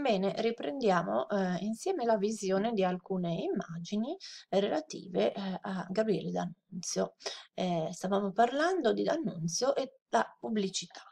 Bene, riprendiamo eh, insieme la visione di alcune immagini relative eh, a Gabriele D'Annunzio. Eh, stavamo parlando di D'Annunzio e la pubblicità.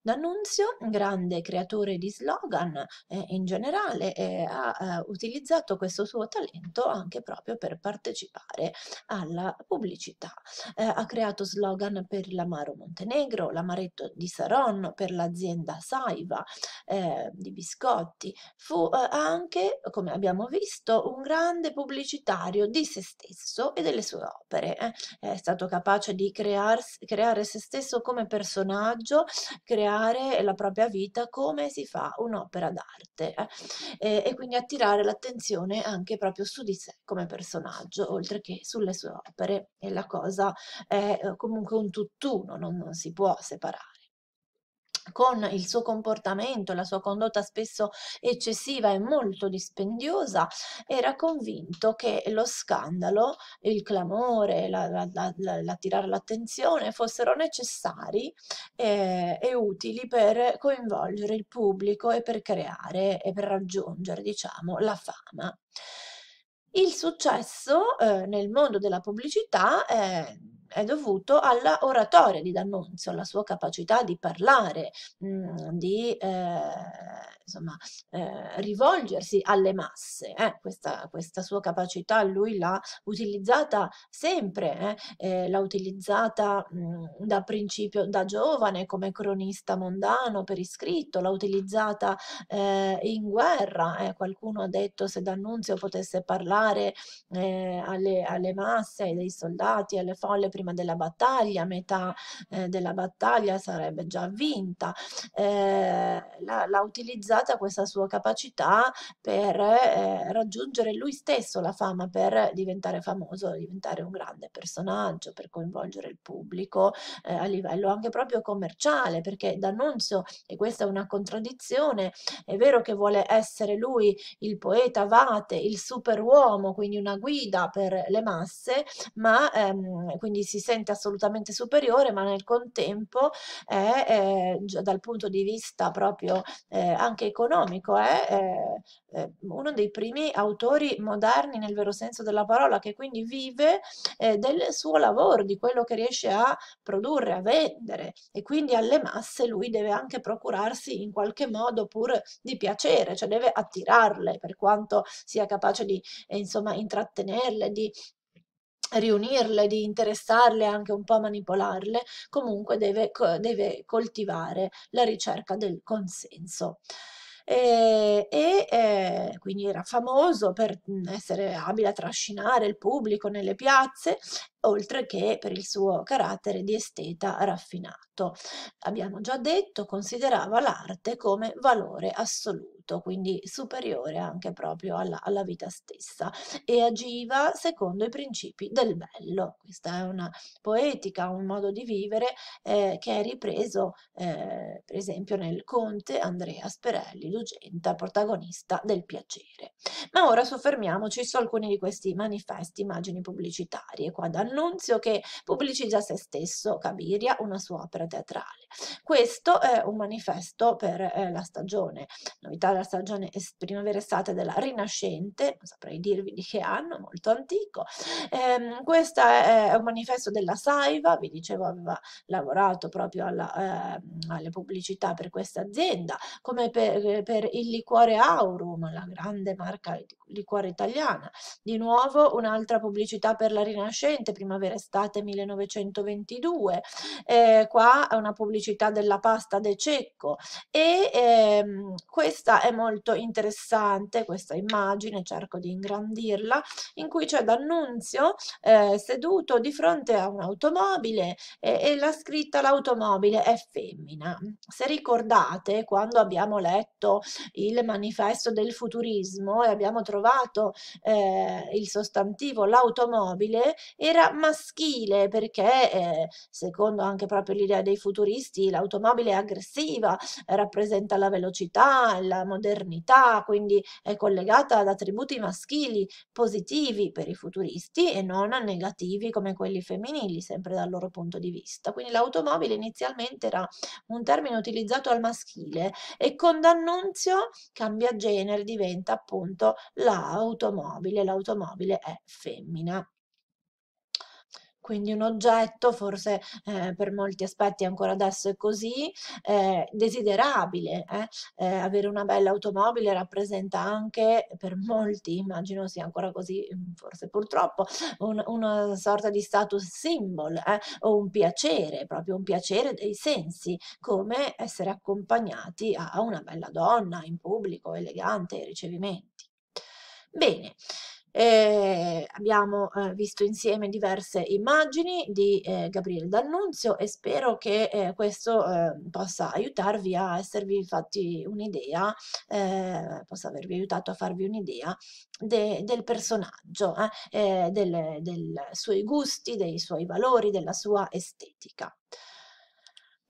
D'Annunzio, grande creatore di slogan eh, in generale, eh, ha eh, utilizzato questo suo talento anche proprio per partecipare alla pubblicità. Eh, ha creato slogan per l'amaro Montenegro, l'amaretto di Saronno, per l'azienda Saiva, eh, di biscotti. Fu eh, anche, come abbiamo visto, un grande pubblicitario di se stesso e delle sue opere. Eh. È stato capace di crearsi, creare se stesso come personaggio, creare la propria vita come si fa un'opera d'arte eh. e, e quindi attirare l'attenzione anche proprio su di sé come personaggio, oltre che sulle sue opere. E la cosa è eh, comunque un tutt'uno, non, non si può separare con il suo comportamento, la sua condotta spesso eccessiva e molto dispendiosa, era convinto che lo scandalo, il clamore, l'attirare la, la, la, l'attenzione fossero necessari eh, e utili per coinvolgere il pubblico e per creare e per raggiungere, diciamo, la fama. Il successo eh, nel mondo della pubblicità eh, è dovuto alla oratoria di D'Annunzio, alla sua capacità di parlare, mh, mm, di eh, insomma, eh, rivolgersi alle masse. Eh? Questa, questa, sua capacità lui l'ha utilizzata sempre, eh, eh, l'ha utilizzata mh, mm, da principio, da giovane come cronista mondano per iscritto, l'ha utilizzata eh, in guerra. Qualcuno ha detto se D'Annunzio potesse parlare alle, alle masse, ai soldati, alle folle prima prima della battaglia, metà eh, della battaglia sarebbe già vinta, eh, l'ha utilizzata questa sua capacità per eh, raggiungere lui stesso la fama, per diventare famoso, diventare un grande personaggio, per coinvolgere il pubblico eh, a livello anche proprio commerciale, perché D'Annunzio, e questa è una contraddizione, è vero che vuole essere lui il poeta Vate, il superuomo, quindi una guida per le masse, ma ehm, quindi si si sente assolutamente superiore, ma nel contempo è, eh, dal punto di vista proprio eh, anche economico, è eh, eh, uno dei primi autori moderni nel vero senso della parola, che quindi vive eh, del suo lavoro, di quello che riesce a produrre, a vendere e quindi alle masse lui deve anche procurarsi in qualche modo pur di piacere, cioè deve attirarle per quanto sia capace di eh, insomma intrattenerle, di riunirle, di interessarle, anche un po' manipolarle, comunque deve, deve coltivare la ricerca del consenso e, e eh, quindi era famoso per mm, essere abile a trascinare il pubblico nelle piazze oltre che per il suo carattere di esteta raffinato. Abbiamo già detto, considerava l'arte come valore assoluto, quindi superiore anche proprio alla, alla vita stessa e agiva secondo i principi del bello. Questa è una poetica, un modo di vivere eh, che è ripreso eh, per esempio nel Conte Andrea Sperelli Lugenta, protagonista del piacere. Ma ora soffermiamoci su alcuni di questi manifesti immagini pubblicitarie. Qua da annunzio che pubblicizza se stesso Cabiria, una sua opera teatrale. Questo è un manifesto per eh, la stagione, novità della stagione primavera-estate della Rinascente, non saprei dirvi di che anno, molto antico. Eh, questo è, un manifesto della Saiva, vi dicevo aveva lavorato proprio alla, eh, alle pubblicità per questa azienda, come per, per il liquore Aurum, la grande marca di liquore italiana. Di nuovo un'altra pubblicità per la Rinascente, primavera-estate 1922, eh, qua una pubblicità della pasta De Cecco e ehm, questa è molto interessante, questa immagine, cerco di ingrandirla, in cui c'è D'Annunzio eh, seduto di fronte a un'automobile eh, e la scritta l'automobile è femmina. Se ricordate quando abbiamo letto il manifesto del futurismo e abbiamo trovato eh, il sostantivo l'automobile, era maschile perché eh, secondo anche proprio l'idea dei futuristi l'automobile è aggressiva, rappresenta la velocità, la modernità, quindi è collegata ad attributi maschili positivi per i futuristi e non negativi come quelli femminili, sempre dal loro punto di vista. Quindi l'automobile inizialmente era un termine utilizzato al maschile e con D'Annunzio cambia genere, diventa appunto l'automobile, l'automobile è femmina quindi un oggetto forse eh, per molti aspetti ancora adesso è così, eh, desiderabile. Eh? eh avere una bella automobile rappresenta anche per molti, immagino sia ancora così, mm, forse purtroppo, un, una sorta di status symbol eh, o un piacere, proprio un piacere dei sensi, come essere accompagnati a una bella donna in pubblico, elegante, ricevimenti. Bene, e abbiamo eh, visto insieme diverse immagini di eh, Gabriele D'Annunzio e spero che eh, questo ehm, possa aiutarvi a esservi fatti un'idea, eh, possa avervi aiutato a farvi un'idea de del personaggio, eh, dei suoi gusti, dei suoi valori, della sua estetica.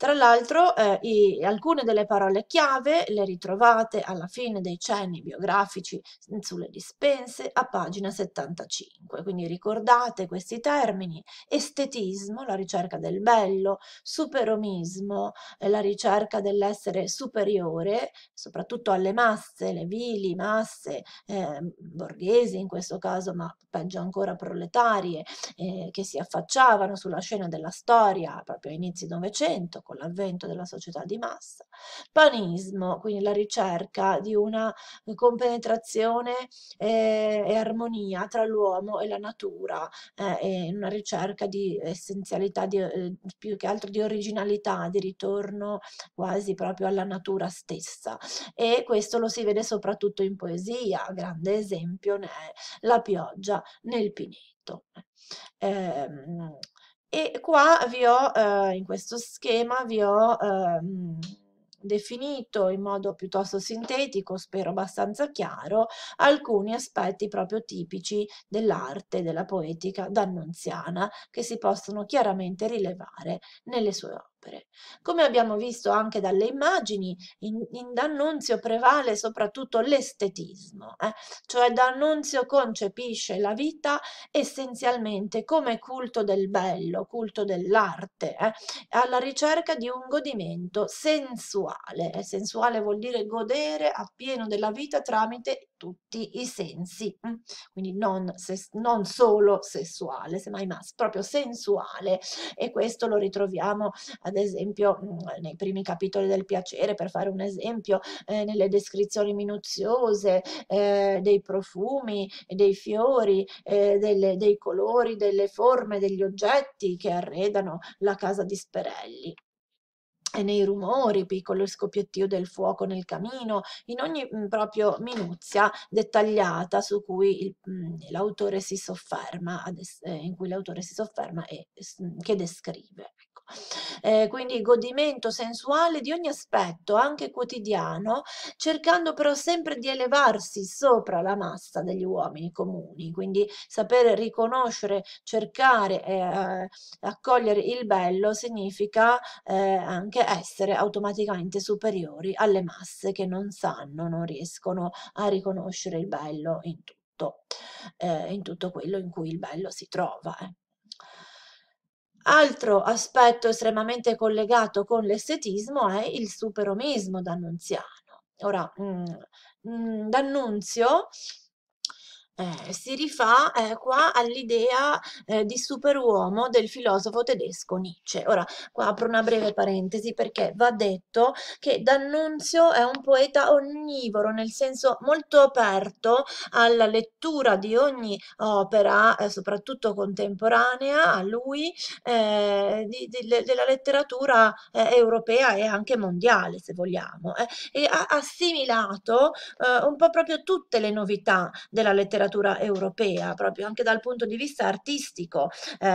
Tra l'altro eh, alcune delle parole chiave le ritrovate alla fine dei cenni biografici mm, sulle dispense a pagina 75, quindi ricordate questi termini, estetismo, la ricerca del bello, superomismo, eh, la ricerca dell'essere superiore, soprattutto alle masse, le vili masse eh, borghesi in questo caso, ma peggio ancora proletarie, eh, che si affacciavano sulla scena della storia proprio a inizi Novecento, con l'avvento della società di massa, panismo, quindi la ricerca di una compenetrazione eh, e armonia tra l'uomo e la natura, eh, e una ricerca di essenzialità, di, eh, più che altro di originalità, di ritorno quasi proprio alla natura stessa. E questo lo si vede soprattutto in poesia, grande esempio ne è la pioggia nel pineto. Eh, e qua vi ho, eh, in questo schema, vi ho eh, definito in modo piuttosto sintetico, spero abbastanza chiaro, alcuni aspetti proprio tipici dell'arte, della poetica d'Annunziana, che si possono chiaramente rilevare nelle sue opere opere. Come abbiamo visto anche dalle immagini, in, in D'Annunzio prevale soprattutto l'estetismo, eh? cioè D'Annunzio concepisce la vita essenzialmente come culto del bello, culto dell'arte, eh? alla ricerca di un godimento sensuale. E eh, sensuale vuol dire godere appieno della vita tramite tutti i sensi, mm? quindi non, se, non solo sessuale, semmai ma proprio sensuale e questo lo ritroviamo eh, ad esempio mhmm, nei primi capitoli del piacere, per fare un esempio, eh, nelle descrizioni minuziose eh, dei profumi, dei fiori, eh, delle, dei colori, delle forme, degli oggetti che arredano la casa di Sperelli e nei rumori, piccolo scoppiettio del fuoco nel camino, in ogni mhmm, proprio minuzia dettagliata su cui mhmm, l'autore si sofferma, eh, in cui l'autore si sofferma e mhmm, che descrive. Ecco. Eh, quindi godimento sensuale di ogni aspetto, anche quotidiano, cercando però sempre di elevarsi sopra la massa degli uomini comuni, quindi sapere riconoscere, cercare e eh, eh, accogliere il bello significa eh, anche essere automaticamente superiori alle masse che non sanno, non riescono a riconoscere il bello in tutto, eh, in tutto quello in cui il bello si trova. Eh. Altro aspetto estremamente collegato con l'estetismo è il superomismo d'annunziano. Ora, mh, mm, mh, mm, D'Annunzio eh, si rifà eh, qua all'idea eh, di superuomo del filosofo tedesco Nietzsche. Ora, qua apro una breve parentesi perché va detto che D'Annunzio è un poeta onnivoro, nel senso molto aperto alla lettura di ogni opera, eh, soprattutto contemporanea a lui, eh, di, di, le, della letteratura europea e anche mondiale, se vogliamo, e ha assimilato un po' proprio tutte le novità della letteratura letteratura europea, proprio anche dal punto di vista artistico, eh,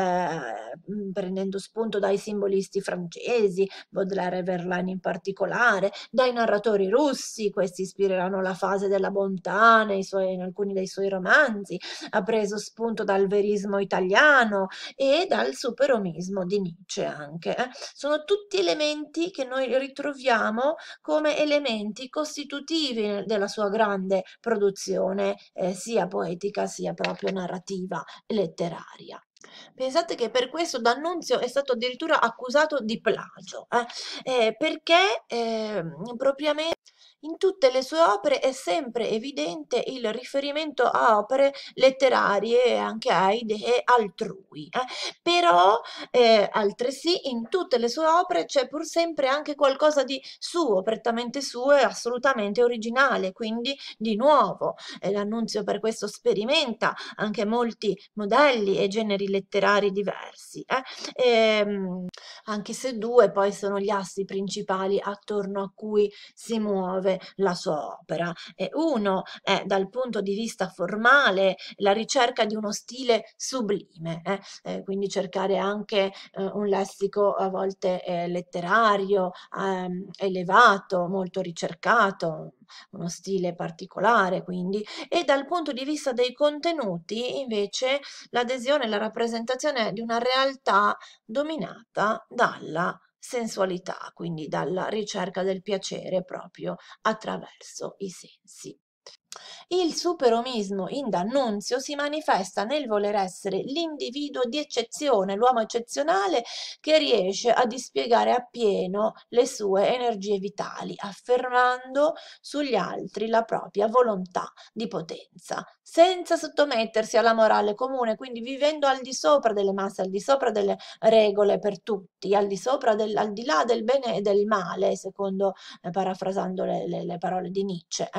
mm, prendendo spunto dai simbolisti francesi, Baudelaire e Verlaine in particolare, dai narratori russi, questi ispireranno la fase della bontà suoi, in alcuni dei suoi romanzi, ha preso spunto dal verismo italiano e dal superomismo di Nietzsche anche. Eh. Sono tutti elementi che noi ritroviamo come elementi costitutivi della sua grande produzione, eh, sia poetica poetica sia proprio narrativa e letteraria. Pensate che per questo D'Annunzio è stato addirittura accusato di plagio, eh? Eh, perché eh, propriamente in tutte le sue opere è sempre evidente il riferimento a opere letterarie e anche a idee altrui, eh? però eh, altresì in tutte le sue opere c'è pur sempre anche qualcosa di suo, prettamente suo e assolutamente originale, quindi di nuovo. Eh, l'annunzio per questo sperimenta anche molti modelli e generi letterari diversi, e, eh. ehm, anche se due poi sono gli assi principali attorno a cui si muove muove la sua opera. E uno è dal punto di vista formale la ricerca di uno stile sublime, eh? Eh, quindi cercare anche eh, un lessico a volte eh, letterario, ehm, elevato, molto ricercato, uno stile particolare quindi, e dal punto di vista dei contenuti invece l'adesione e la rappresentazione di una realtà dominata dalla sensualità, quindi dalla ricerca del piacere proprio attraverso i sensi. Il superomismo in D'Annunzio si manifesta nel voler essere l'individuo di eccezione, l'uomo eccezionale che riesce a dispiegare appieno le sue energie vitali, affermando sugli altri la propria volontà di potenza, senza sottomettersi alla morale comune, quindi vivendo al di sopra delle masse, al di sopra delle regole per tutti, al di, sopra del, al di là del bene e del male, secondo eh, parafrasando le, le, le, parole di Nietzsche.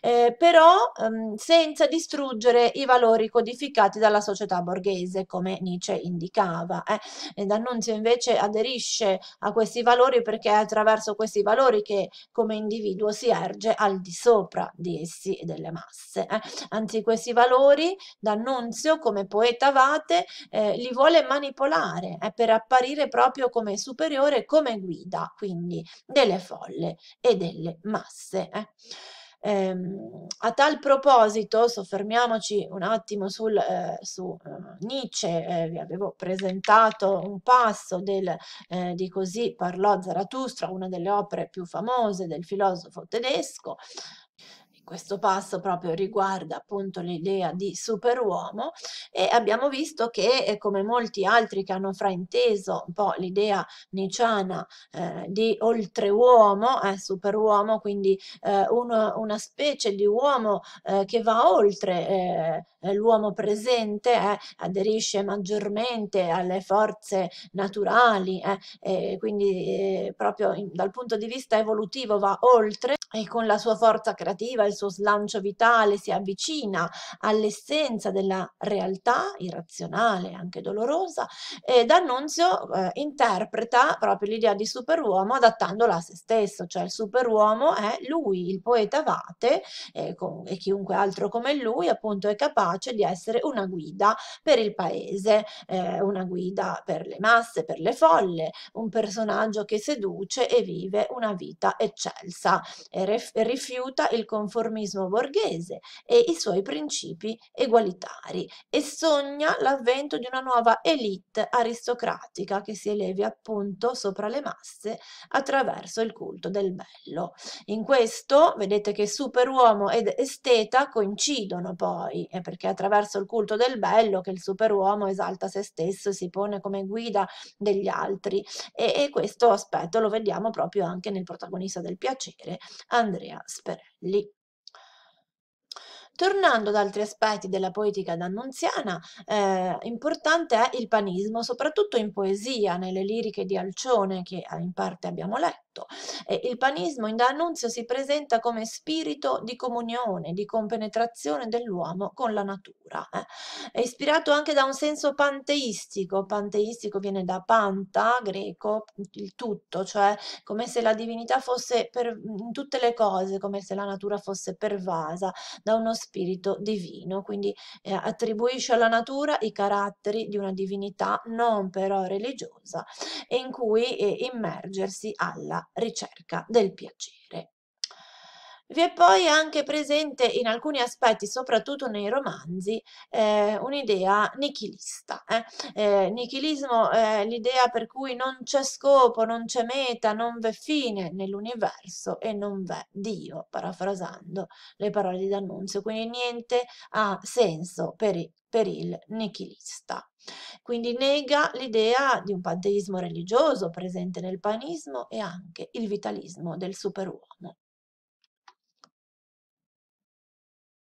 Eh. eh per però ehm, senza distruggere i valori codificati dalla società borghese, come Nietzsche indicava. Eh. D'Annunzio invece aderisce a questi valori perché è attraverso questi valori che come individuo si erge al di sopra di essi e delle masse. Eh. Anzi, questi valori D'Annunzio, come poeta vate, eh, li vuole manipolare eh, per apparire proprio come superiore, come guida, quindi delle folle e delle masse. Eh. Eh, a tal proposito, soffermiamoci un attimo sul, eh, su eh, Nietzsche, eh, vi avevo presentato un passo del, eh, di Così parlò Zarathustra, una delle opere più famose del filosofo tedesco questo passo proprio riguarda appunto l'idea di superuomo e abbiamo visto che eh, come molti altri che hanno frainteso un po' l'idea niciana eh, di oltreuomo, eh, superuomo, quindi eh, uno, una specie di uomo eh, che va oltre eh, eh, l'uomo presente, aderisce maggiormente alle forze naturali, quindi proprio in, dal punto di vista evolutivo va oltre e con la sua forza creativa, il suo slancio vitale si avvicina all'essenza della realtà irrazionale, anche dolorosa, e D'Annunzio eh, interpreta proprio l'idea di superuomo adattandola a se stesso, cioè il superuomo è lui, il poeta Vate eh, con, e chiunque altro come lui appunto è capace di essere una guida per il paese, eh, una guida per le masse, per le folle, un personaggio che seduce e vive una vita eccelsa. Eh, rifiuta il conformismo borghese e i suoi principi egualitari e sogna l'avvento di una nuova elite aristocratica che si elevi appunto sopra le masse attraverso il culto del bello. In questo vedete che superuomo ed esteta coincidono poi, perché attraverso il culto del bello che il superuomo esalta se stesso e si pone come guida degli altri e, e questo aspetto lo vediamo proprio anche nel protagonista del piacere Andrea Sperelli. Tornando ad altri aspetti della poetica d'Annunziana, eh, importante è il panismo, soprattutto in poesia, nelle liriche di Alcione che eh, in parte abbiamo letto. Eh, il panismo in D'Annunzio si presenta come spirito di comunione, di compenetrazione dell'uomo con la natura. Eh. È ispirato anche da un senso panteistico, panteistico viene da panta, greco, il tutto, cioè come se la divinità fosse per, in tutte le cose, come se la natura fosse pervasa, da uno spirito divino, quindi eh, attribuisce alla natura i caratteri di una divinità non però religiosa in cui eh, immergersi alla ricerca del piacere. Vi è poi anche presente in alcuni aspetti, soprattutto nei romanzi, eh, un'idea nichilista. Eh? Eh, nichilismo è eh, l'idea per cui non c'è scopo, non c'è meta, non v'è fine nell'universo e non v'è Dio, parafrasando le parole di D'Annunzio. Quindi niente ha senso per i per il nichilista. Quindi nega l'idea di un panteismo religioso presente nel panismo e anche il vitalismo del superuomo.